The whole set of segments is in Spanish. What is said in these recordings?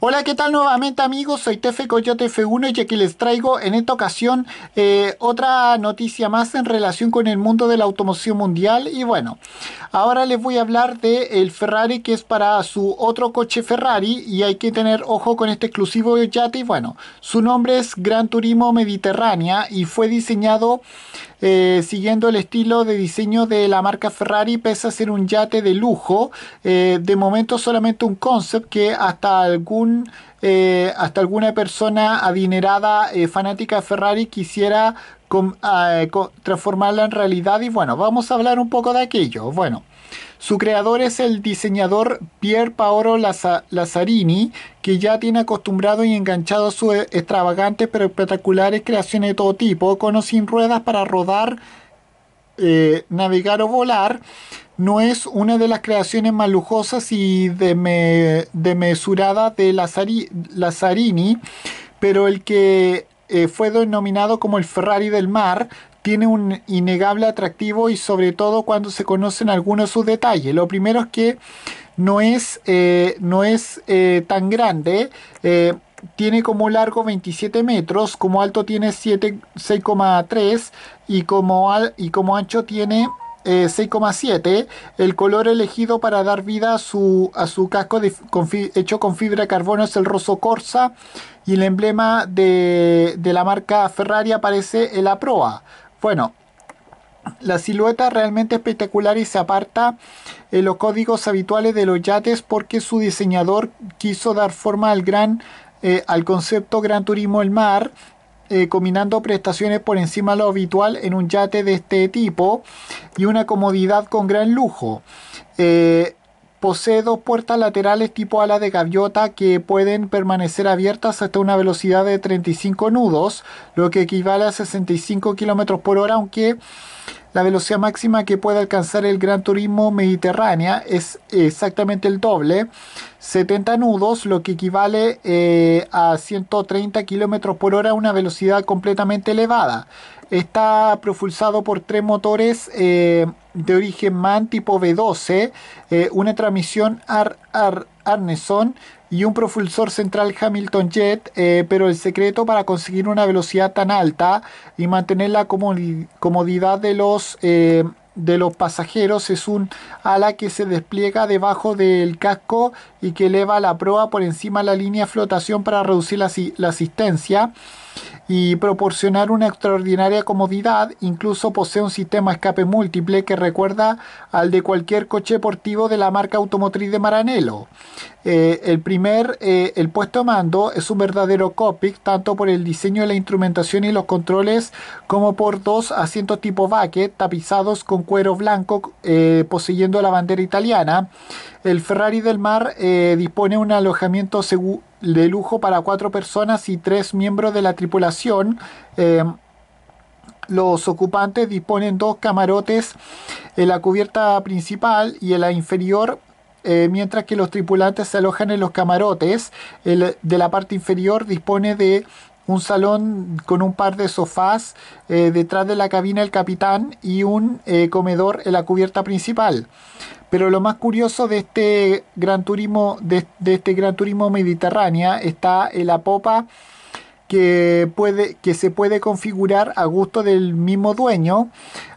Hola, ¿qué tal nuevamente amigos? Soy Tefe Coyote F1 y aquí les traigo en esta ocasión eh, otra noticia más en relación con el mundo de la automoción mundial. Y bueno, ahora les voy a hablar de el Ferrari que es para su otro coche Ferrari y hay que tener ojo con este exclusivo yate. Y bueno, su nombre es Gran Turismo Mediterránea y fue diseñado eh, siguiendo el estilo de diseño de la marca Ferrari, pese a ser un yate de lujo. Eh, de momento solamente un concept que hasta algún eh, hasta alguna persona adinerada eh, fanática de Ferrari quisiera ah, transformarla en realidad y bueno, vamos a hablar un poco de aquello. Bueno, su creador es el diseñador Pier Paolo Lazzarini, que ya tiene acostumbrado y enganchado a sus extravagantes pero espectaculares creaciones de todo tipo, con o sin ruedas para rodar eh, navegar o volar, no es una de las creaciones más lujosas y desmesuradas de, la Lazzarini, pero el que eh, fue denominado como el Ferrari del mar tiene un innegable atractivo y sobre todo cuando se conocen algunos de sus detalles. Lo primero es que no es, eh, no es tan grande, tiene como largo 27 metros, como alto tiene 6,3 y como, y como ancho tiene 6,7. Eh, el color elegido para dar vida a su, a su casco hecho con fibra de carbono es el roso corsa y el emblema de, de la marca Ferrari aparece en la proa. Bueno, la silueta realmente espectacular y se aparta en los códigos habituales de los yates porque su diseñador quiso dar forma al gran eh, al concepto Gran Turismo el Mar, eh, combinando prestaciones por encima de lo habitual en un yate de este tipo y una comodidad con gran lujo. Eh, posee dos puertas laterales tipo ala de gaviota que pueden permanecer abiertas hasta una velocidad de 35 nudos, lo que equivale a 65 km por hora, aunque la velocidad máxima que puede alcanzar el Gran Turismo Mediterránea es exactamente el doble, 70 nudos, lo que equivale eh, a 130 km por hora, una velocidad completamente elevada. Está propulsado por tres motores eh, de origen MAN tipo V12, eh, una transmisión ar Arneson y un propulsor central Hamilton Jet, eh, pero el secreto para conseguir una velocidad tan alta y mantener la comodidad de los, eh, de los pasajeros es un ala que se despliega debajo del casco y que eleva la proa por encima de la línea de flotación para reducir la asistencia y proporcionar una extraordinaria comodidad. Incluso posee un sistema escape múltiple que recuerda al de cualquier coche deportivo de la marca automotriz de Maranello. Eh, el primer, eh, el puesto mando es un verdadero cópic, tanto por el diseño de la instrumentación y los controles, como por dos asientos tipo bucket, tapizados con cuero blanco, eh, poseyendo la bandera italiana. El Ferrari del Mar eh, dispone un alojamiento de lujo para cuatro personas y tres miembros de la tripulación. Em, los ocupantes disponen dos camarotes en eh, la cubierta principal y en la inferior, eh, mientras que los tripulantes se alojan en los camarotes. El, de la parte inferior dispone de un salón con un par de sofás eh, detrás de la cabina el capitán y un eh, comedor en la cubierta principal. Pero lo más curioso de este gran turismo, de, este gran turismo mediterránea, está en la popa que, puede, que se puede configurar a gusto del mismo dueño.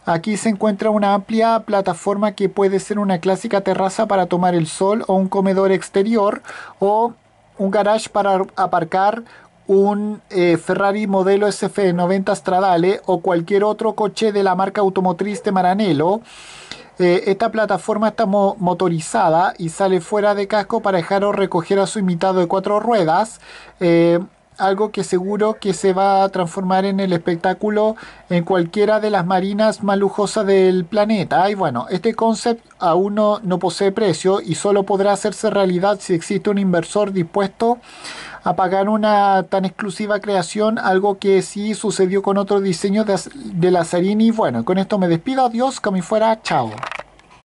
Aquí se encuentra una amplia plataforma que puede ser una clásica terraza para tomar el sol o un comedor exterior o un garage para aparcar un eh, Ferrari modelo SF90 Stradale o cualquier otro coche de la marca automotriz de Maranello. Eh, esta plataforma está motorizada y sale fuera de casco para dejar o recoger a su invitado de cuatro ruedas. Eh, algo que seguro que se va a transformar en el espectáculo en cualquiera de las marinas más lujosas del planeta. Y bueno, este concepto aún no, no posee precio y solo podrá hacerse realidad si existe un inversor dispuesto apagar una tan exclusiva creación, algo que sí sucedió con otro diseño de, Lazarini. Lazzarini. Y bueno, con esto me despido, adiós, como fuera, chao.